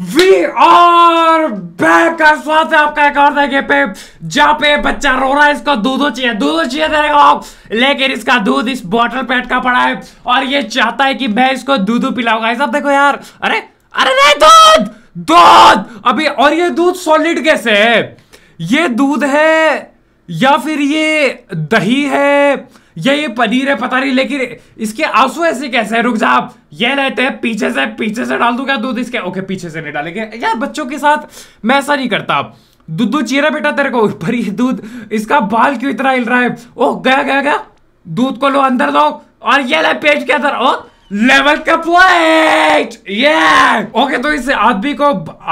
We are back स्वागत है आपका एक और देखे पे जहाँ पे बच्चा रो रहा है इसको दूध चाहिए दूध चाहिए तेरे लेकिन इसका दूध इस बॉटल पेट का पड़ा है और ये चाहता है कि मैं इसको दूध पिलाऊंगा ऐसा देखो यार अरे अरे नहीं दूध दूध अभी और ये दूध सॉलिड कैसे है ये दूध है या फिर ये दही है ये ये पनीर है पता नहीं लेकिन इसके आंसू ऐसे कैसे है रुक जा आप ये रहते हैं पीछे से पीछे से डाल दूंगा दूध इसके ओके पीछे से नहीं डालेंगे यार बच्चों के साथ मैं ऐसा नहीं करता दूध दूध चीरा बेटा तेरे को पर ये दूध इसका बाल क्यों इतना हिल रहा है ओह गया गया गया दूध को लो अंदर लो और ये ले पेट के अंदर ओह लेवल कंप्लीट ये ओके तो इस आदमी को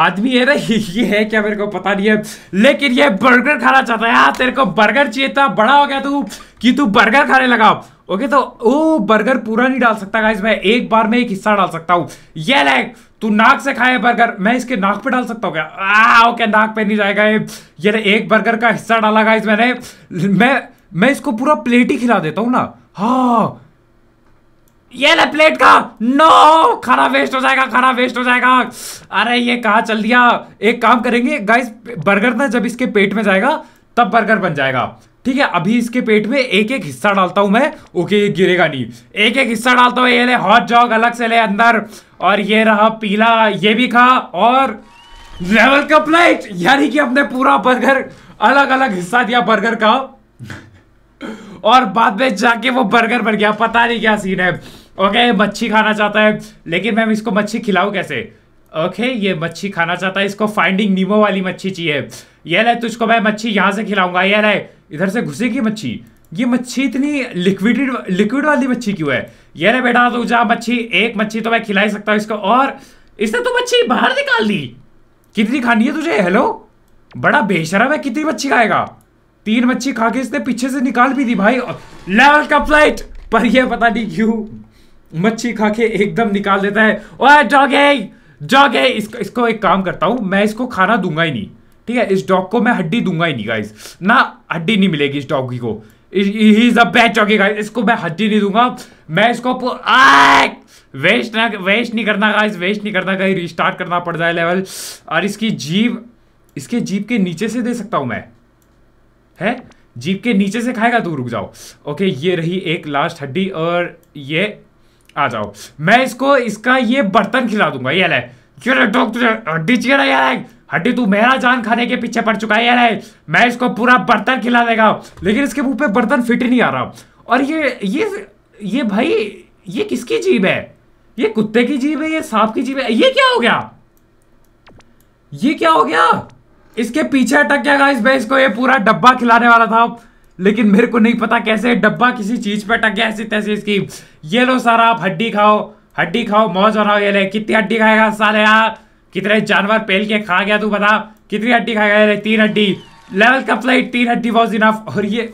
आदमी है ना ये है क्या मेरे को पता नहीं है लेकिन ये बर्गर खाना चाहता है यार तेरे को बर्गर चाहिए था बड़ा हो गया तू कि तू बर्गर खाने लगा ओके तो ओ बर्गर पूरा नहीं डाल सकता गाइस मैं एक बार में एक हिस्सा डाल सकता हूँ ये लाइक तू नाक से खाए बर्गर मैं इसके नाक पे डाल सकता हूँ क्या आ ah, ओके नाक पे नहीं जाएगा ये ये एक बर्गर का हिस्सा डाला गाइस मैंने मैं मैं इसको पूरा प्लेट ही खिला देता हूँ ना हाँ ये ले प्लेट का नो खाना वेस्ट हो जाएगा खाना वेस्ट हो जाएगा अरे ये कहा चल दिया एक काम करेंगे गाइस बर्गर ना जब इसके पेट में जाएगा तब बर्गर बन जाएगा ठीक है अभी इसके पेट में एक एक हिस्सा डालता हूं मैं ओके ये गिरेगा नहीं एक एक हिस्सा डालता हूं ये ले हॉट जॉग अलग से ले अंदर और ये रहा पीला ये भी खा और लेवल कम्प्लीट यानी कि हमने पूरा बर्गर अलग अलग हिस्सा दिया बर्गर का और बाद में जाके वो बर्गर बन गया पता नहीं क्या सीन है ओके मच्छी खाना चाहता है लेकिन मैम इसको मच्छी खिलाऊ कैसे ओके ये मच्छी खाना चाहता है इसको फाइंडिंग नीमो वाली मच्छी चाहिए ये रहे तुझको मैं मच्छी यहाँ से खिलाऊंगा ये रहे इधर से घुसेगी मच्छी ये मच्छी इतनी लिक्विडेड लिक्विड वाली मच्छी क्यों है ये रहे बेटा तू जा मच्छी एक मच्छी तो मैं खिला ही सकता हूँ इसको और इसने तो मच्छी बाहर निकाल दी कितनी खानी है तुझे हेलो बड़ा बेशरम है कितनी मच्छी खाएगा तीन मच्छी खा के इसने पीछे से निकाल भी दी भाई लेवल का फ्लाइट पर ये पता नहीं क्यों मच्छी खा के एकदम निकाल देता है ओए डॉगी जाके इसको इसको एक काम करता हूँ मैं इसको खाना दूंगा ही नहीं ठीक है इस डॉग को मैं हड्डी दूंगा ही नहीं गाइस ना हड्डी नहीं मिलेगी इस डॉगी को he is a batch doggy guys इसको मैं हड्डी नहीं दूंगा मैं इसको वेस्ट ना वेस्ट नहीं करना गाइस वेस्ट नहीं करना कहीं रिस्टार्ट करना पड़ जाए लेवल और इसकी जीव इसके जीप के नीचे से दे सकता हूँ मैं है जीप के नीचे से खाएगा तो रुक जाओ ओके ये रही एक लास्ट हड्डी और ये आ जाओ मैं इसको इसका ये बर्तन खिला दूंगा ये ले हड्डी चीड़ा यार हड्डी तू मेरा जान खाने के पीछे पड़ चुका है यार मैं इसको पूरा बर्तन खिला देगा लेकिन इसके मुंह पे बर्तन फिट ही नहीं आ रहा और ये ये ये भाई ये किसकी जीभ है ये कुत्ते की जीभ है ये सांप की जीभ है ये क्या हो गया ये क्या हो गया इसके पीछे अटक गया इसको ये पूरा डब्बा खिलाने वाला था लेकिन मेरे को नहीं पता कैसे डब्बा किसी चीज पे टक गया ऐसी तैसी इसकी ये लो सारा आप हड्डी खाओ हड्डी खाओ मौज हो रहा हो ये ले कितनी हड्डी खाएगा साल यार कितने जानवर पहल के खा गया तू बता कितनी हड्डी खाएगा ये तीन हड्डी लेवल कप्लाइट तीन हड्डी वॉज इनफ और ये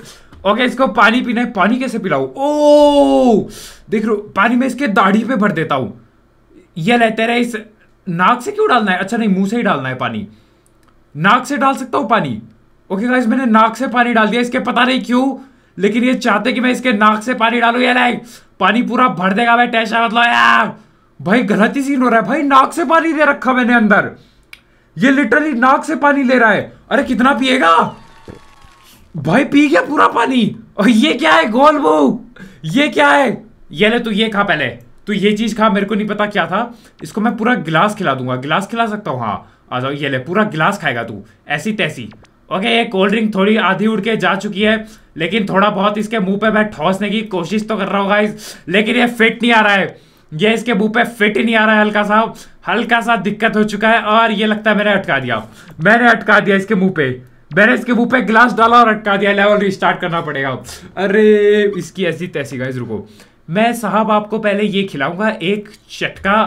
ओके इसको पानी पीना है पानी कैसे पिलाऊ ओ देख लो पानी में इसके दाढ़ी पे भर देता हूँ ये ले तेरे इस नाक से क्यों डालना है अच्छा नहीं मुंह से ही डालना है पानी नाक से डाल सकता हूँ पानी ओके गाइस मैंने नाक से पानी डाल दिया इसके पता नहीं क्यों लेकिन ये चाहते कि मैं इसके नाक से पानी डालू या लाइक पानी पूरा भर देगा भाई टैशा मतलब यार भाई गलत ही सीन हो रहा है भाई नाक से पानी दे रखा मैंने अंदर ये लिटरली नाक से पानी ले रहा है अरे कितना पिएगा भाई पी गया पूरा पानी और ये क्या है गोल वो ये क्या है ये ले तू ये खा पहले तू ये चीज खा मेरे को नहीं पता क्या था इसको मैं पूरा गिलास खिला दूंगा गिलास खिला सकता हूँ हाँ आ जाओ ये ले पूरा गिलास खाएगा तू ऐसी तैसी ओके ये कोल्ड ड्रिंक थोड़ी आधी उड़ के जा चुकी है लेकिन थोड़ा बहुत इसके मुंह पे मैं ठोसने की कोशिश तो कर रहा हूँ गाइज लेकिन ये फिट नहीं आ रहा है ये इसके मुंह पे फिट ही नहीं आ रहा है हल्का सा हल्का सा दिक्कत हो चुका है और ये लगता है मैंने अटका दिया मैंने अटका दिया इसके मुंह पे मैंने इसके मुंह पे ग्लास डाला और अटका दिया लेवल रिस्टार्ट करना पड़ेगा अरे इसकी ऐसी तैसी गाइज रुको मैं साहब आपको पहले ये खिलाऊंगा एक चटका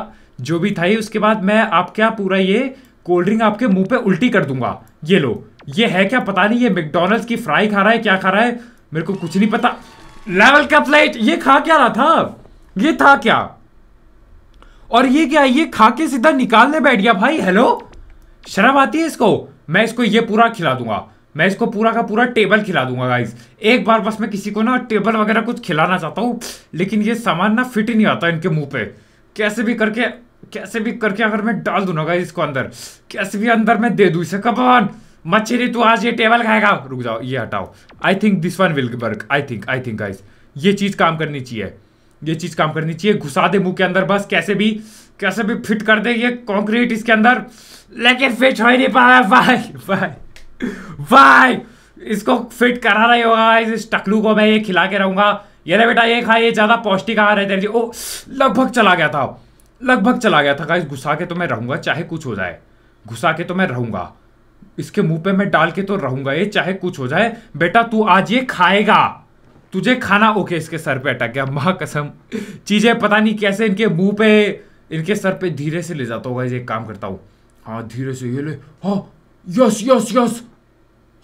जो भी था ही उसके बाद मैं आपका पूरा ये कोल्ड ड्रिंक आपके मुंह पे उल्टी कर दूंगा ये लो ये है क्या पता नहीं ये मैकडोनल्ड की फ्राई खा रहा है क्या खा रहा है मेरे को कुछ नहीं पता लेवल का प्लेट ये खा क्या रहा था ये था क्या और ये क्या ये खा के सीधा निकालने बैठ गया भाई हेलो शर्म आती है इसको मैं इसको ये पूरा खिला दूंगा मैं इसको पूरा का पूरा टेबल खिला दूंगा गाइज एक बार बस मैं किसी को ना टेबल वगैरह कुछ खिलाना चाहता हूँ लेकिन ये सामान ना फिट ही नहीं आता इनके मुंह पे कैसे भी करके कैसे भी करके अगर मैं डाल दूंगा गाइज इसको अंदर कैसे भी अंदर मैं दे दू इसे कबान मच्छरी तू आज ये टेबल खाएगा रुक जाओ ये हटाओ I think this one will work I think I think guys ये चीज काम करनी चाहिए ये चीज काम करनी चाहिए घुसा दे मुंह के अंदर बस कैसे भी कैसे भी फिट कर दे ये कॉन्क्रीट इसके अंदर लेकिन फिट हो ही नहीं पा रहा भाई भाई भाई इसको फिट करा रही होगा इस टकलू को मैं ये खिला के रहूंगा ये बेटा ये खा ये ज़्यादा पौष्टिक आहार है तेरे ओ लगभग चला गया था लगभग चला गया था गाइस घुसा के तो मैं रहूंगा चाहे कुछ हो जाए घुसा के तो मैं रहूंगा इसके मुंह पे मैं डाल के तो रहूंगा ये चाहे कुछ हो जाए बेटा तू आज ये खाएगा तुझे खाना ओके इसके सर पे अटक गया महा कसम चीजें पता नहीं कैसे इनके मुंह पे इनके सर पे धीरे से ले जाता होगा ये काम करता हूँ हाँ धीरे से ये ले हाँ यस यस यस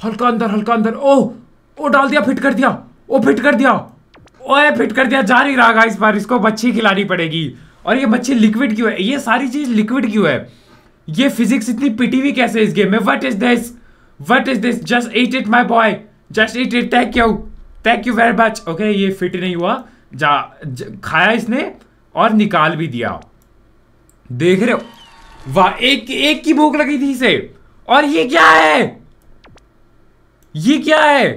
हल्का अंदर हल्का अंदर ओ ओ डाल दिया फिट कर दिया ओ फिट कर दिया ओए फिट कर दिया जा नहीं रहा इस बार इसको मच्छी खिलानी पड़ेगी और ये मच्छी लिक्विड क्यों है ये सारी चीज लिक्विड क्यों है ये फिजिक्स इतनी पिटी हुई कैसे इस गेम में what is this what is this just eat it my boy just eat it thank you thank you very much okay ये फिट नहीं हुआ जा, ज, खाया इसने और निकाल भी दिया देख रहे हो वाह एक एक की भूख लगी थी इसे और ये क्या है ये क्या है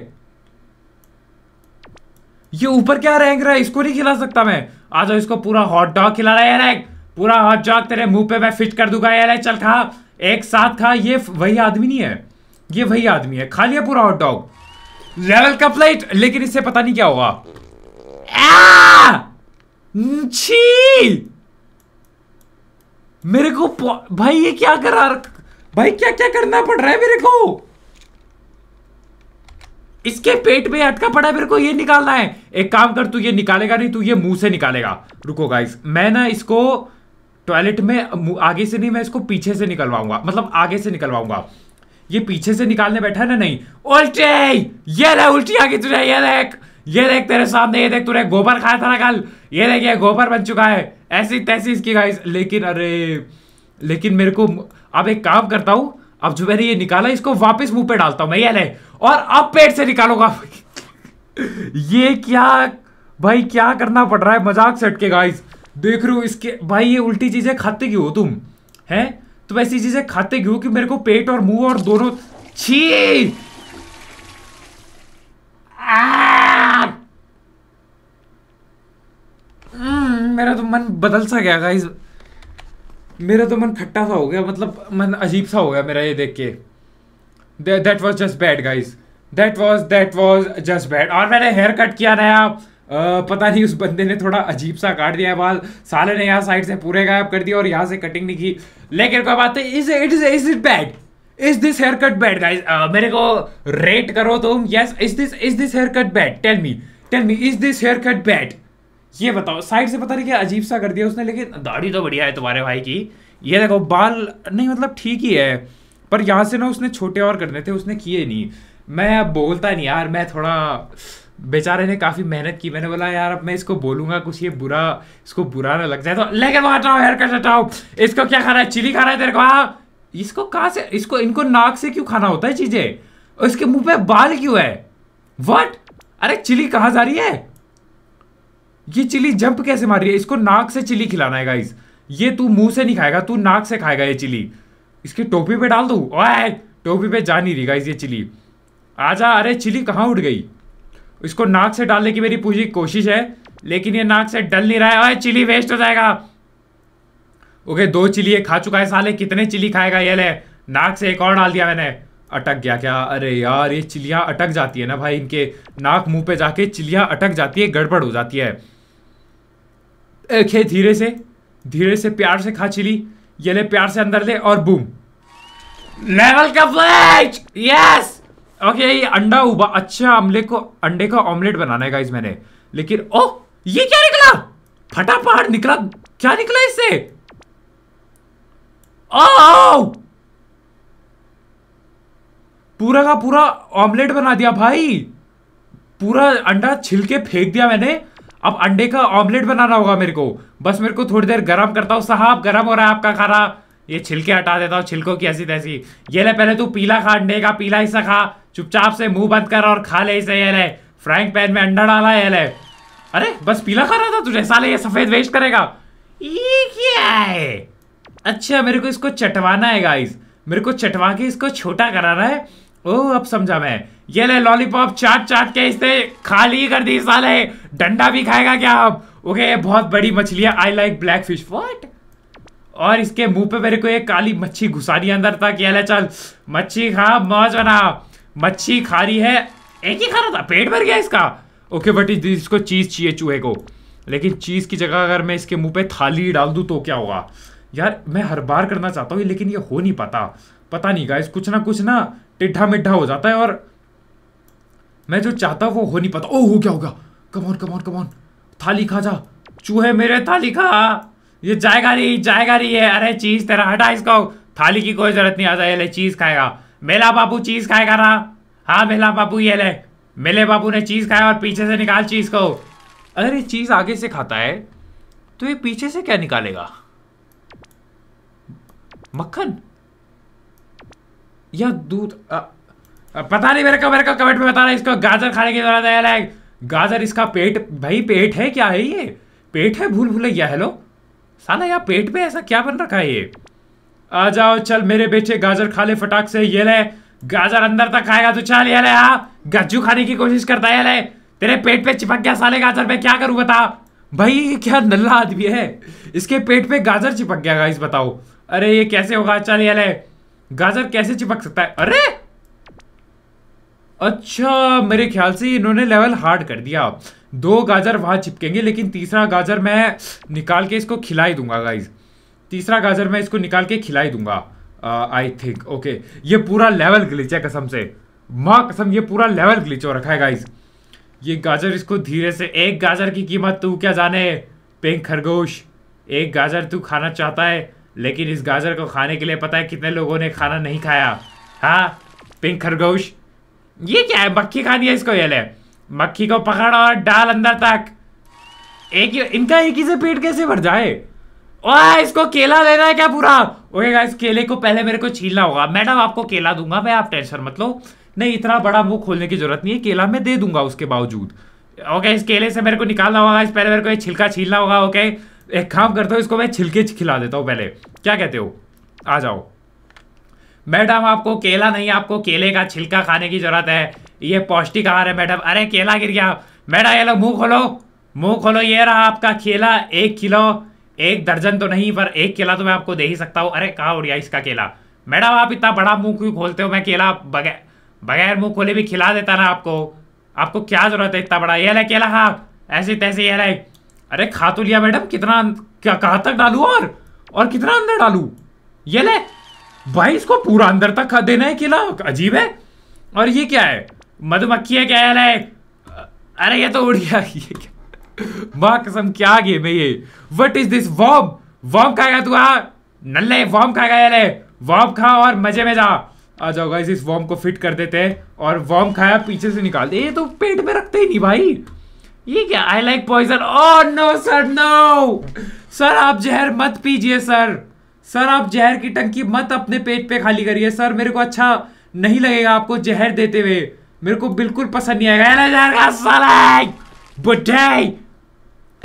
ये ऊपर क्या रैंक रहा है इसको नहीं खिला सकता मैं आ जाओ इसको पूरा हॉट डॉग खिला रहा है रैंक पूरा हाथ जाग तेरे मुंह पे मैं फिट कर दूंगा यार चल खा एक साथ खा ये वही आदमी नहीं है ये वही आदमी है खा लिया पूरा हॉट डॉग लेवल का फ्लाइट लेकिन इससे पता नहीं क्या हुआ छी मेरे को भाई ये क्या करा भाई क्या क्या करना पड़ रहा है मेरे को इसके पेट में अटका पड़ा है मेरे को ये निकालना है एक काम कर तू ये निकालेगा नहीं तू ये मुंह से निकालेगा रुको गाइस मैं ना इसको टॉयलेट में आगे से नहीं मैं इसको पीछे से निकलवाऊंगा मतलब आगे से निकलवाऊंगा ये पीछे से निकालने बैठा है ना नहीं उल्टे ये रहे उल्टी आगे तुझे ये देख ये देख तेरे सामने ये देख तूने गोबर खाया था ना कल ये देख ये गोबर बन चुका है ऐसी तैसी इसकी गाइस लेकिन अरे लेकिन मेरे को अब एक काम करता हूं अब जो मैंने ये निकाला इसको वापस मुंह पे डालता हूं मैं ये ले और अब पेट से निकालूंगा ये क्या भाई क्या करना पड़ रहा है मजाक सेट के गाइस देख रहे हो इसके भाई ये उल्टी चीज़ें खाते क्यों हो तुम हैं तो ऐसी चीज़ें खाते क्यों कि मेरे को पेट और मुंह और दोनों छी हम्म, मेरा तो मन बदल सा गया गाइस मेरा तो मन खट्टा सा हो गया मतलब मन अजीब सा हो गया मेरा ये देख के that was just bad guys that was that was just bad और मैंने हेयर कट किया नया पता नहीं उस बंदे ने थोड़ा अजीब सा काट दिया है बाल साले ने यहाँ साइड से पूरे गायब कर दिया और यहाँ से कटिंग नहीं की लेकिन कोई बात नहीं is it is is it bad is this hair cut bad guys मेरे को रेट करो तुम yes is this is this hair cut bad tell me tell me is this hair cut bad ये बताओ साइड से पता नहीं क्या अजीब सा कर दिया उसने लेकिन दाढ़ी तो बढ़िया है तुम्हारे भाई की ये देखो बाल नहीं मतलब ठीक ही है पर यहाँ से ना उसने छोटे और करने थे उसने किए नहीं मैं अब बोलता नहीं यार मैं थोड़ा बेचारे ने काफ़ी मेहनत की मैंने बोला यार अब मैं इसको बोलूंगा कुछ ये बुरा इसको बुरा ना लग जाए तो लेकिन वो हटाओ हेयर कट हटाओ इसको क्या खाना है चिली खाना है तेरे को हाँ इसको कहाँ से इसको इनको नाक से क्यों खाना होता है चीज़ें और इसके मुंह पे बाल क्यों है वट अरे चिली कहाँ जा रही है ये चिली जंप कैसे मार रही है इसको नाक से चिली खिलाना है गाइज ये तू मुंह से नहीं खाएगा तू नाक से खाएगा ये चिली इसके टोपी पे डाल दू टोपी पे जा नहीं रही गाइज ये चिली आजा अरे चिली कहाँ उठ गई इसको नाक से डालने की मेरी पूरी कोशिश है लेकिन ये नाक से डल नहीं रहा है चिली वेस्ट हो जाएगा ओके दो चिली ये खा चुका है साले कितने चिली खाएगा ये ले नाक से एक और डाल दिया मैंने अटक गया क्या अरे यार ये चिलियाँ अटक जाती है ना भाई इनके नाक मुंह पे जाके चिलियाँ अटक जाती है गड़बड़ हो जाती है खे धीरे से धीरे से प्यार से खा चिली ये ले प्यार से अंदर ले और बूम लेवल का यस ओके ये अंडा उबा अच्छा आमले को अंडे का ऑमलेट बनाना है मैंने लेकिन ओ ये क्या निकला फटाफट निकला क्या निकला इससे ओ पूरा का पूरा ऑमलेट बना दिया भाई पूरा अंडा छिलके फेंक दिया मैंने अब अंडे का ऑमलेट बनाना होगा मेरे को बस मेरे को थोड़ी देर गरम करता हूँ साहब गरम हो रहा है आपका खाना ये छिलके हटा देता हूँ छिलकों की ऐसी तैसी ये ले पहले तू पीला खा अंडे का पीला हिस्सा खा चुपचाप से मुंह बंद कर और खा ले इसे ये ले फ्राइंग पैन में अंडा डाला ये ले अरे बस पीला खा रहा था तुझे साले ये सफेद वेस्ट करेगा ये क्या है अच्छा मेरे को इसको चटवाना है गाइस मेरे को चटवा के इसको छोटा कराना है ओ अब समझा मैं ये ले लॉलीपॉप चाट चाट के इसे खाली कर दी साले डंडा भी खाएगा क्या अब ओके बहुत बड़ी मछली है I like black fish what और इसके मुंह पे मेरे को एक काली मच्छी घुसा दी अंदर था कि चल मच्छी खा मौज बना मच्छी खा रही है एक ही खा रहा था पेट भर गया इसका ओके बट इसको चीज़ चाहिए चूहे को लेकिन चीज़ की जगह अगर मैं इसके मुंह पे थाली डाल दूँ तो क्या होगा यार मैं हर बार करना चाहता हूँ लेकिन ये हो नहीं पाता पता नहीं गाइस कुछ ना कुछ ना टिड्ढा मिड्ढा हो जाता है और मैं जो चाहता हूँ वो हो नहीं पाता ओ हो क्या होगा कमौन कमौन कमौन थाली खा जा चूहे मेरे थाली खा ये जाएगा नहीं जाएगा नहीं है अरे चीज तेरा हटा इसको थाली की कोई जरूरत नहीं आता ये ले चीज खाएगा मेला बाबू चीज खाएगा ना हाँ मेला बाबू ये ले मेले बाबू ने चीज खाया और पीछे से निकाल चीज को अरे ये चीज आगे से खाता है तो ये पीछे से क्या निकालेगा मक्खन या दूध पता नहीं मेरे को मेरे को कमेंट में बता रहा है इसको गाजर खाने की जरूरत है गाजर इसका पेट भाई पेट है क्या है ये पेट है भूल भूल गया हेलो साला यार पेट में ऐसा क्या बन रखा है ये आ जाओ चल मेरे बेटे गाजर खा ले फटाक से ये ले गाजर अंदर तक खाएगा तो चल ये ले आ गज्जू खाने की कोशिश करता है ये ले तेरे पेट पे चिपक गया साले गाजर मैं क्या करूं बता भाई ये क्या नल्ला आदमी है इसके पेट पे गाजर चिपक गया गाइस बताओ अरे ये कैसे होगा चल ये ले गाजर कैसे चिपक सकता है अरे अच्छा मेरे ख्याल से इन्होंने लेवल हार्ड कर दिया दो गाजर वहाँ चिपकेंगे लेकिन तीसरा गाजर मैं निकाल के इसको खिला ही दूंगा गाइज तीसरा गाजर मैं इसको निकाल के खिला ही दूंगा आई थिंक ओके ये पूरा लेवल ग्लिच है कसम से माँ कसम ये पूरा लेवल ग्लिच हो रखा है गाइज ये गाजर इसको धीरे से एक गाजर की कीमत तू क्या जाने पिंक खरगोश एक गाजर तू खाना चाहता है लेकिन इस गाजर को खाने के लिए पता है कितने लोगों ने खाना नहीं खाया हाँ पिंक खरगोश ये क्या है मक्खी खानी है इसको ये ले मक्खी को पकड़ और डाल अंदर तक एक ही इनका एक ही से पेट कैसे भर जाए वाह इसको केला लेना है क्या पूरा ओके गाइस केले को पहले मेरे को छीलना होगा मैडम आपको केला दूंगा मैं आप टेंशन मत लो नहीं इतना बड़ा मुंह खोलने की जरूरत नहीं है केला मैं दे दूंगा उसके बावजूद ओके इस केले से मेरे को निकालना होगा इस पहले मेरे को ये छिलका छीलना होगा ओके एक काम करता हूँ इसको मैं छिलके खिला देता हूँ पहले क्या कहते हो आ जाओ मैडम आपको केला नहीं आपको केले का छिलका खाने की जरूरत है ये पौष्टिक आहार है मैडम अरे केला गिर गया मैडम ये लो मुंह खोलो मुंह खोलो ये रहा आपका केला एक किलो एक दर्जन तो नहीं पर एक केला तो मैं आपको दे ही सकता हूँ अरे कहाँ उड़िया इसका केला मैडम आप इतना बड़ा मुंह क्यों खोलते हो मैं केला बगैर बगैर मुंह खोले भी खिला देता ना आपको आपको क्या जरूरत है इतना बड़ा ये ले केला हाँ ऐसे तैसे ये ले अरे खा तो लिया मैडम कितना अं-, क्या कहाँ तक डालू और और कितना अंदर डालू ये ले भाई इसको पूरा अंदर तक खा देना है केला अजीब है और ये क्या है मधुमक्खी क्या है रे अरे ये तो उड़ गया ये क्या माँ कसम क्या गेम है ये वट इज दिस वॉम वॉम गया तू आ नल्ले वॉम गया रे वॉम खा और मजे में जा आ जाओ गाइस इस वॉम को फिट कर देते हैं और वॉम खाया पीछे से निकाल दे ये तो पेट में रखते ही नहीं भाई ये क्या I like poison oh no sir no sir आप जहर मत पीजिए सर सर आप जहर की टंकी मत अपने पेट पे खाली करिए सर मेरे को अच्छा नहीं लगेगा आपको जहर देते हुए मेरे को बिल्कुल पसंद नहीं आएगा सलाद बुढ़ाई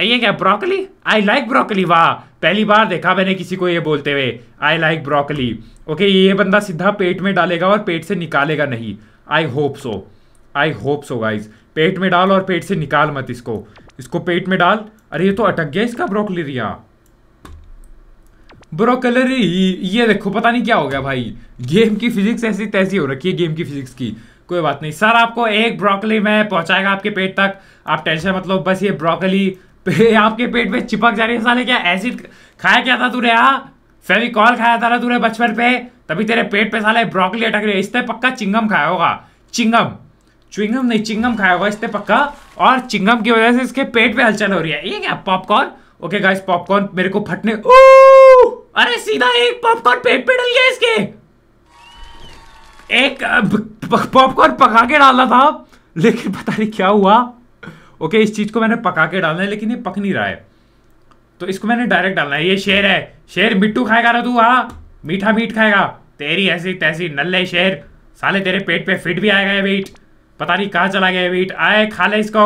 ये क्या ब्रोकली आई लाइक ब्रोकली वाह पहली बार देखा मैंने किसी को ये बोलते हुए आई लाइक ब्रोकली ओके ये बंदा सीधा पेट में डालेगा और पेट से निकालेगा नहीं I hope so I hope so guys पेट में डाल और पेट से निकाल मत इसको इसको पेट में डाल अरे ये तो अटक गया इसका ब्रोकली रिया ब्रोकलरी ये देखो पता नहीं क्या हो गया भाई गेम की फिजिक्स ऐसी तैसी हो रखी है गेम की फिजिक्स की कोई बात नहीं सर आपको एक ब्रोकली में पहुंचाएगा आपके पेट तक आप टेंशन मतलब बस ये ब्रोकली आपके पेट में चिपक जा रही है साले क्या एसिड खाया क्या था तूने यहाँ फेवी कॉल खाया था ना तूने बचपन पे तभी तेरे पेट पे साले ब्रोकली अटक रही है इससे पक्का चिंगम खाया होगा चिंगम च्विंगम नहीं चिंगम खाया होगा इससे पक्का और चिंगम की वजह से इसके पेट पे हलचल हो रही है ये क्या पॉपकॉर्न ओके गाइस पॉपकॉर्न मेरे को फटने ओ अरे सीधा एक पॉपकॉर्न पेट पे डल गया इसके एक पॉपकॉर्न पका के डालना था लेकिन पता नहीं क्या हुआ ओके इस चीज़ को मैंने पका के डालना है लेकिन ये पक नहीं रहा है तो इसको मैंने डायरेक्ट डालना है ये शेर है शेर मिट्टू खाएगा ना तू हाँ मीठा मीट खाएगा तेरी ऐसी तैसी नल्ले शेर साले तेरे पेट पे फिट भी आएगा ये वेट पता नहीं कहाँ चला गया वेट आए खा ले इसको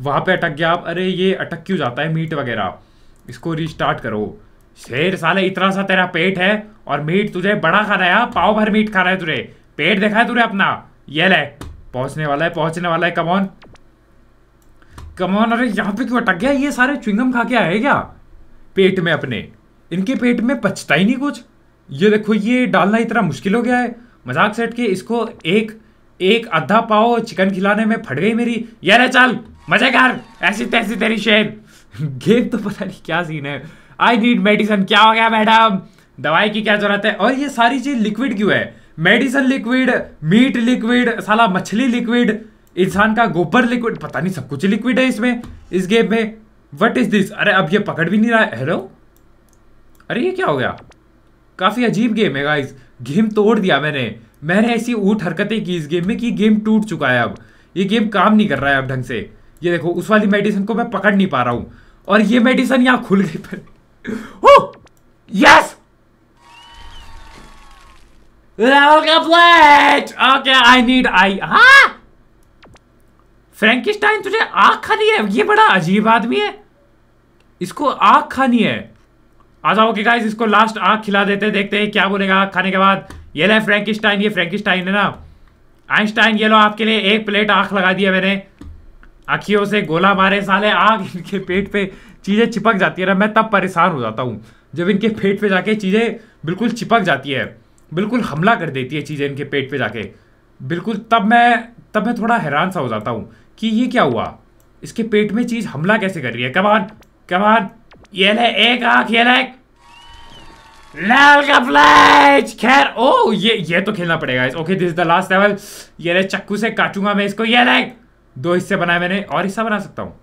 वहाँ पे अटक गया आप अरे ये अटक क्यों जाता है मीट वगैरह इसको रिस्टार्ट करो शेर साले इतना सा तेरा पेट है और मीट तुझे बड़ा खाना है हाँ? पाव भर मीट खा रहा है तुझे पेट देखा है तूने अपना ये ले पहुंचने वाला है पहुंचने वाला है कमौन कमौन अरे यहाँ पे क्यों अटक गया ये सारे चुंगम खा के आए क्या पेट में अपने इनके पेट में पचता ही नहीं कुछ ये देखो ये डालना इतना मुश्किल हो गया है मजाक सेट के इसको एक एक आधा पाव चिकन खिलाने में फट गई मेरी ये रे चल मजे कर ऐसी तैसी तेरी शेर गेम तो पता नहीं क्या सीन है आई नीड मेडिसिन क्या हो गया मैडम दवाई की क्या जरूरत है और ये सारी चीज लिक्विड क्यों है मेडिसिन लिक्विड मीट लिक्विड साला मछली लिक्विड इंसान का गोबर लिक्विड पता नहीं सब कुछ लिक्विड है इसमें इस गेम में वट इज दिस अरे अब ये पकड़ भी नहीं रहा है हेलो अरे ये क्या हो गया काफ़ी अजीब गेम है गाइस गेम तोड़ दिया मैंने मैंने ऐसी ऊट हरकतें की इस गेम में कि गेम टूट चुका है अब ये गेम काम नहीं कर रहा है अब ढंग से ये देखो उस वाली मेडिसिन को मैं पकड़ नहीं पा रहा हूं और ये मेडिसिन यहाँ खुल गई पर हो yes oh! Level complete! Okay, I need I हाँ Frankenstein तुझे आँख खानी है ये बड़ा अजीब आदमी है इसको आँख खानी है आ जाओ ओके गाइस इसको लास्ट आँख खिला देते हैं देखते हैं क्या बोलेगा आँख खाने के बाद ये ले फ्रैंकिस्टाइन ये फ्रैंकिस्टाइन है ना आइंस्टाइन ये लो आपके लिए एक प्लेट आँख लगा दिया मैंने आँखियों से गोला मारे साले आग इनके पेट पे चीज़ें चिपक जाती है ना मैं तब परेशान हो जाता हूँ जब इनके पेट पे जाके चीज़ें बिल्कुल चिपक जाती है बिल्कुल हमला कर देती है चीज़ें इनके पेट पे जाके बिल्कुल तब मैं तब मैं थोड़ा हैरान सा हो जाता हूँ कि ये क्या हुआ इसके पेट में चीज़ हमला कैसे कर रही है कमान कमान ये ले एक आँख ये ले लाल का फ्लैश खैर ओ ये ये तो खेलना पड़ेगा okay this is the last level ये ले चक्कू से काटूंगा मैं इसको ये ले दो हिस्से बनाए मैंने और हिस्सा बना सकता हूँ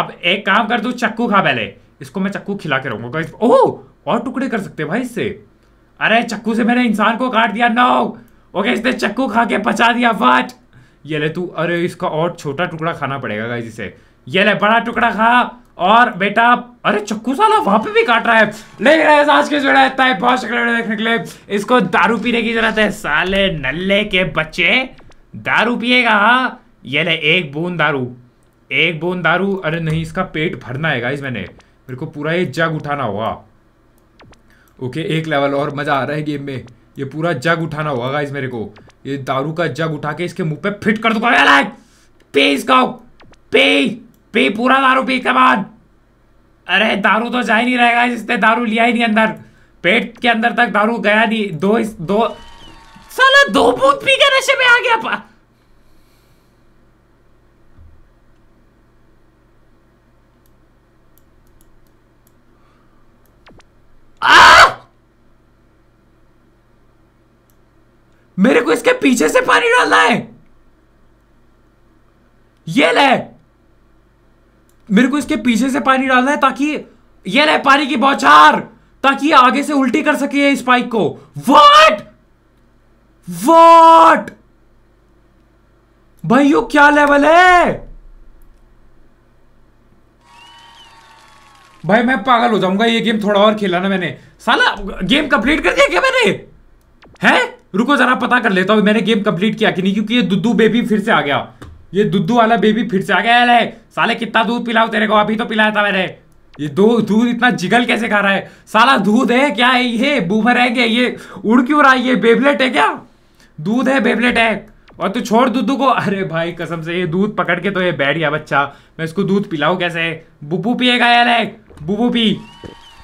अब एक काम कर दो चक्कू खा पहले इसको मैं चक्कू खिला के रहूंगा ओह और टुकड़े कर सकते भाई इससे अरे चक्कू से मैंने इंसान को काट दिया नो ओके इसने चक्कू खा के पचा दिया वाट ये ले तू अरे इसका और छोटा टुकड़ा खाना पड़ेगा गाइज इसे ये ले बड़ा टुकड़ा खा और बेटा अरे चक्कू साला वहां पे भी काट रहा है ले आज के जोड़ा इतना है बहुत शुक्रिया देखने के लिए इसको दारू पीने की जरूरत है साले नल्ले के बच्चे दारू पिएगा ये ले एक बूंद दारू एक बूंद दारू अरे नहीं इसका पेट भरना है गाइज मैंने मेरे को पूरा ये जग उठाना होगा ओके एक लेवल और मज़ा आ रहा है गेम में ये पूरा जग उठाना होगा इस मेरे को ये दारू का जग उठा के इसके मुंह पे फिट कर दो पे इसको पे पे पूरा दारू पी के बाद अरे दारू तो जा ही नहीं रहेगा इसने दारू लिया ही नहीं अंदर पेट के अंदर तक दारू गया नहीं दो इस दो साला दो बूंद पी के नशे में आ गया पा मेरे को इसके पीछे से पानी डालना है ये ले मेरे को इसके पीछे से पानी डालना है ताकि ये ले पानी की बौछार ताकि ये आगे से उल्टी कर सके इस पाइक को वॉट वॉट भाई यू क्या लेवल है भाई मैं पागल हो जाऊंगा ये गेम थोड़ा और खेला ना मैंने साला गेम कंप्लीट कर दिया क्या मैंने हैं रुको जरा पता कर लेता हूँ मैंने गेम कंप्लीट किया कि नहीं क्योंकि ये दुद्धू बेबी फिर से आ गया ये दुद्धू वाला बेबी फिर से आ गया अरे साले कितना दूध पिलाओ तेरे को अभी तो पिलाया था मैंने ये दो दूध इतना जिगल कैसे खा रहा है साला दूध है क्या है ये बूमर है क्या ये उड़ क्यों रहा है ये बेबलेट है क्या दूध है बेबलेट है और तू छोड़ दूधू को अरे भाई कसम से ये दूध पकड़ के तो ये बैठ गया बच्चा मैं इसको दूध पिलाऊ कैसे बुबू पिएगा यार बुबू पी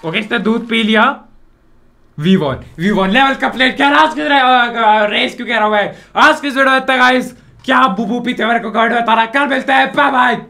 ओके इसने दूध पी लिया we won we won level का प्लेट क्या आज रेस क्यों कह रहा हूँ आज किस वीडियो तक क्या बुबू पीते मेरे को गाड़ी बता रहा कल मिलता है बाय बाय